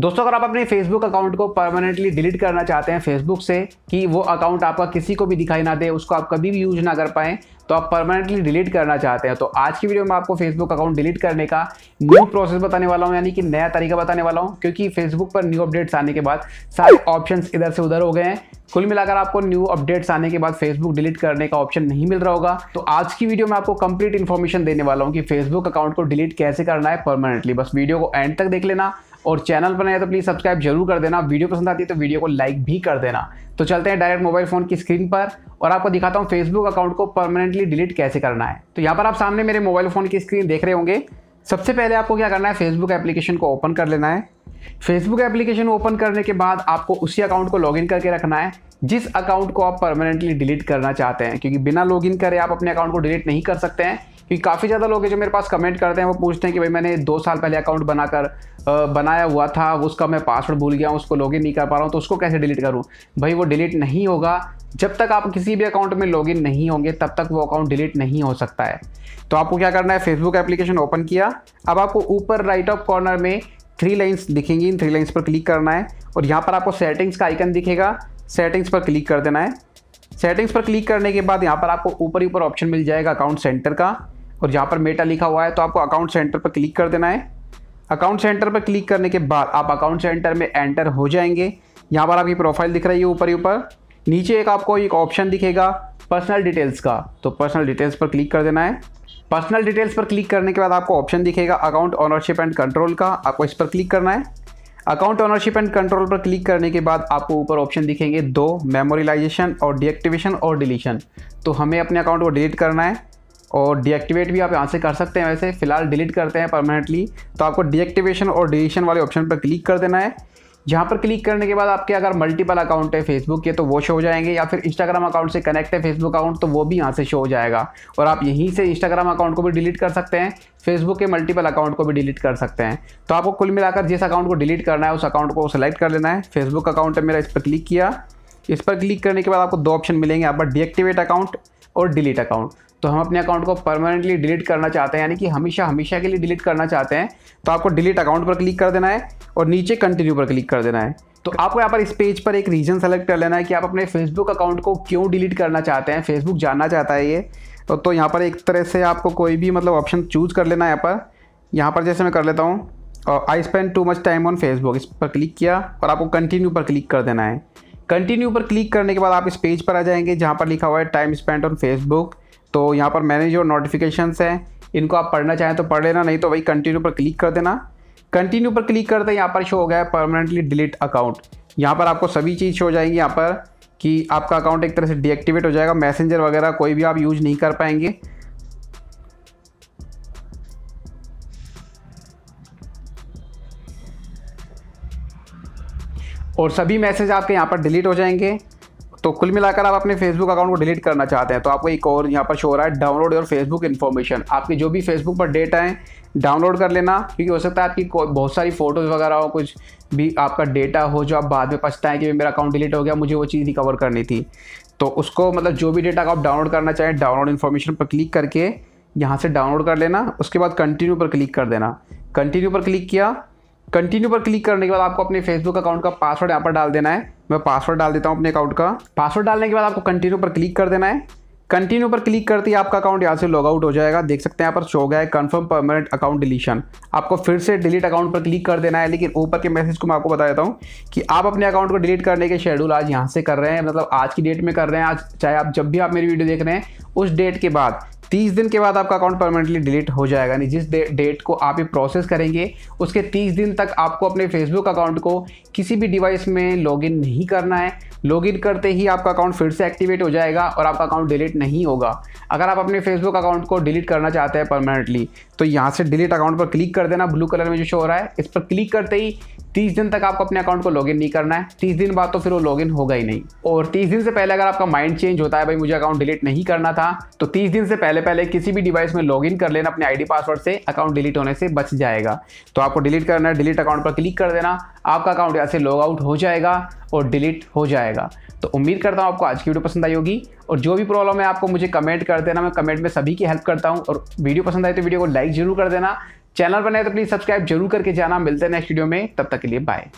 दोस्तों अगर आप अपने फेसबुक अकाउंट को परमानेंटली डिलीट करना चाहते हैं फेसबुक से कि वो अकाउंट आपका किसी को भी दिखाई ना दे उसको आप कभी भी यूज ना कर पाएं तो आप परमानेंटली डिलीट करना चाहते हैं तो आज की वीडियो में आपको फेसबुक अकाउंट डिलीट करने का न्यू प्रोसेस बताने वाला हूँ यानी कि नया तरीका बताने वाला हूँ क्योंकि फेसबुक पर न्यू अपडेट्स आने के बाद सारे ऑप्शन इधर से उधर हो गए हैं कुल मिलाकर आपको न्यू अपडेट्स आने के बाद फेसबुक डिलीट करने का ऑप्शन नहीं मिल रहा होगा तो आज की वीडियो में आपको कंप्लीट इन्फॉर्मेशन देने वाला हूँ कि फेसबुक अकाउंट को डिलीट कैसे करना है परमानेंटली बस वीडियो को एंड तक देख लेना और चैनल पर नए तो प्लीज़ सब्सक्राइब जरूर कर देना वीडियो पसंद आती है तो वीडियो को लाइक भी कर देना तो चलते हैं डायरेक्ट मोबाइल फ़ोन की स्क्रीन पर और आपको दिखाता हूँ फेसबुक अकाउंट को परमानेंटली डिलीट कैसे करना है तो यहाँ पर आप सामने मेरे मोबाइल फ़ोन की स्क्रीन देख रहे होंगे सबसे पहले आपको क्या करना है फेसबुक एप्लीकेशन को ओपन कर लेना है फेसबुक एप्लीकेशन ओपन करने के बाद आपको उसी अकाउंट को लॉगिन करके रखना है जिस अकाउंट को आप परमानेंटली डिलीट करना चाहते हैं क्योंकि बिना लॉगिन करे आप अपने अकाउंट को डिलीट नहीं कर सकते हैं क्योंकि काफ़ी ज़्यादा लोग हैं जो मेरे पास कमेंट करते हैं वो पूछते हैं कि भाई मैंने दो साल पहले अकाउंट बनाकर बनाया हुआ था उसका मैं पासवर्ड भूल गया हूँ उसको लॉगिन नहीं कर पा रहा हूँ तो उसको कैसे डिलीट करूँ भाई वो डिलीट नहीं होगा जब तक आप किसी भी अकाउंट में लॉगिन नहीं होंगे तब तक वो अकाउंट डिलीट नहीं हो सकता है तो आपको क्या करना है फेसबुक एप्लीकेशन ओपन किया अब आपको ऊपर राइट ऑफ कॉर्नर में थ्री लाइंस दिखेंगी इन थ्री लाइंस पर क्लिक करना है और यहाँ पर आपको सेटिंग्स का आइकन दिखेगा सेटिंग्स पर क्लिक कर देना है सेटिंग्स पर क्लिक करने के बाद यहाँ पर आपको ऊपर ऊपर ऑप्शन मिल जाएगा अकाउंट सेंटर का और यहाँ पर मेटा लिखा हुआ है तो आपको अकाउंट सेंटर पर क्लिक कर देना है अकाउंट सेंटर पर क्लिक करने के बाद आप अकाउंट सेंटर में एंटर हो जाएंगे यहाँ पर आपकी प्रोफाइल दिख रही है ऊपर ही ऊपर नीचे एक आपको एक ऑप्शन दिखेगा पर्सनल डिटेल्स का तो पर्सनल डिटेल्स पर क्लिक कर देना है पर्सनल डिटेल्स पर क्लिक करने के बाद आपको ऑप्शन दिखेगा अकाउंट ऑनरशिप एंड कंट्रोल का आपको इस पर क्लिक करना है अकाउंट ऑनरशिप एंड कंट्रोल पर क्लिक करने के बाद आपको ऊपर ऑप्शन दिखेंगे दो मेमोरिलाइजेशन और डीएक्टिवेशन और डिलीशन तो हमें अपने अकाउंट को डिलीट करना है और डीएक्टिवेट भी आप यहाँ से कर सकते हैं वैसे फ़िलहाल डिलीट करते हैं परमानेंटली तो आपको डीएक्टिवेशन और डिलीशन वाले ऑप्शन पर क्लिक कर देना है जहाँ पर क्लिक करने के बाद आपके अगर मल्टीपल अकाउंट है फेसबुक के तो वो शो हो जाएंगे या फिर इंस्टाग्राम अकाउंट से कनेक्ट है फेसबुक अकाउंट तो वो भी यहाँ से शो हो जाएगा और आप यहीं से इंस्टाग्राम अकाउंट को भी डिलीट कर सकते हैं फेसबुक के मल्टीपल अकाउंट को भी डिलीट कर सकते हैं तो आपको कुल मिलाकर जिस अकाउंट को डिलीट करना है उस अकाउंट को सेलेक्ट कर लेना है फेसबुक अकाउंट है मेरा इस पर क्लिक किया इस पर क्लिक करने के बाद आपको दो ऑप्शन मिलेंगे यहाँ पर डीएक्टिवेट अकाउंट और डिलीट अकाउंट तो हम अपने अकाउंट को परमानेंटली डिलीट करना चाहते हैं यानी कि हमेशा हमेशा के लिए डिलीट करना चाहते हैं तो आपको डिलीट अकाउंट पर क्लिक कर देना है और नीचे कंटिन्यू पर क्लिक कर देना है तो आपको यहाँ पर इस पेज पर एक रीज़न सेलेक्ट कर लेना है कि आप अपने फेसबुक अकाउंट को क्यों डिलीट करना चाहते हैं फेसबुक जानना चाहता है ये तो, तो, यहाँ पर एक तरह से आपको कोई भी मतलब ऑप्शन चूज़ कर लेना है यहाँ पर यहाँ पर जैसे मैं कर लेता हूँ I spend too much time on Facebook इस पर क्लिक किया और आपको कंटिन्यू पर क्लिक कर देना है कंटिन्यू पर क्लिक करने के बाद आप इस पेज पर आ जाएंगे जहाँ पर लिखा हुआ है टाइम स्पेंड ऑन फेसबुक तो यहाँ पर मैंने जो नोटिफिकेशन हैं इनको आप पढ़ना चाहें तो पढ़ लेना नहीं तो वही कंटिन्यू पर क्लिक कर देना कंटिन्यू पर क्लिक करते हैं यहाँ पर शो हो गया है परमानेंटली डिलीट अकाउंट यहाँ पर आपको सभी चीज़ शो हो जाएंगी यहाँ पर कि आपका अकाउंट एक तरह से डीएक्टिवेट हो जाएगा मैसेंजर वगैरह कोई भी आप यूज़ नहीं कर पाएंगे और सभी मैसेज आपके यहाँ पर डिलीट हो जाएंगे तो कुल मिलाकर आप अपने फेसबुक अकाउंट को डिलीट करना चाहते हैं तो आपको एक और यहाँ पर शो हो रहा है डाउनलोड योर फेसबुक इन्फॉर्मेशन आपके जो भी फेसबुक पर डेटा है डाउनलोड कर लेना क्योंकि हो सकता है आपकी बहुत सारी फ़ोटोज़ वगैरह हो कुछ भी आपका डेटा हो जो आप बाद में पछता है कि मेरा अकाउंट डिलीट हो गया मुझे वो चीज़ रिकवर करनी थी तो उसको मतलब जो भी डेटा आप डाउनलोड करना चाहें डाउनलोड इन्फॉर्मेशन पर क्लिक करके यहाँ से डाउनलोड कर लेना उसके बाद कंटिन्यू पर क्लिक कर देना कंटिन्यू पर क्लिक किया कंटिन्यू पर क्लिक करने के बाद आपको अपने फेसबुक अकाउंट का पासवर्ड यहाँ पर डाल देना है मैं पासवर्ड डाल देता हूँ अपने अकाउंट का पासवर्ड डालने के बाद आपको कंटिन्यू पर क्लिक कर देना है कंटिन्यू पर क्लिक करते ही आपका अकाउंट यहाँ से लॉग आउट हो जाएगा देख सकते हैं यहाँ पर शो गया है कंफर्म परमानेंट अकाउंट डिलीशन आपको फिर से डिलीट अकाउंट पर क्लिक कर देना है लेकिन ऊपर के मैसेज को मैं आपको बता देता हूँ कि आप अपने अकाउंट को डिलीट करने के शेड्यूल आज यहाँ से कर रहे हैं मतलब आज की डेट में कर रहे हैं आज चाहे आप जब भी आप मेरी वीडियो देख रहे हैं उस डेट के बाद तीस दिन के बाद आपका अकाउंट परमानेंटली डिलीट हो जाएगा यानी जिस डे, डेट को आप ये प्रोसेस करेंगे उसके तीस दिन तक आपको अपने फेसबुक अकाउंट को किसी भी डिवाइस में लॉगिन नहीं करना है लॉगिन करते ही आपका अकाउंट फिर से एक्टिवेट हो जाएगा और आपका अकाउंट डिलीट नहीं होगा अगर आप अपने फेसबुक अकाउंट को डिलीट करना चाहते हैं परमानेंटली तो यहाँ से डिलीट अकाउंट पर क्लिक कर देना ब्लू कलर में जो शो हो रहा है इस पर क्लिक करते ही तीस दिन तक आपको अपने अकाउंट को लॉगिन नहीं करना है तीस दिन बाद तो फिर वो लॉगिन होगा ही नहीं और तीस दिन से पहले अगर आपका माइंड चेंज होता है भाई मुझे अकाउंट डिलीट नहीं करना था तो तीस दिन से पहले पहले किसी भी डिवाइस में लॉगिन कर लेना अपने आईडी पासवर्ड से अकाउंट डिलीट होने से बच जाएगा तो आपको डिलीट करना है डिलीट अकाउंट पर क्लिक कर देना आपका अकाउंट यहाँ से लॉग आउट हो जाएगा और डिलीट हो जाएगा तो उम्मीद करता हूँ आपको आज की वीडियो पसंद आई होगी और जो भी प्रॉब्लम है आपको मुझे कमेंट कर देना मैं कमेंट में सभी की हेल्प करता हूँ और वीडियो पसंद आए तो वीडियो को लाइक जरूर कर देना चैनल बनाए तो प्लीज़ सब्सक्राइब जरूर करके जाना मिलते हैं नेक्स्ट वीडियो में तब तक के लिए बाय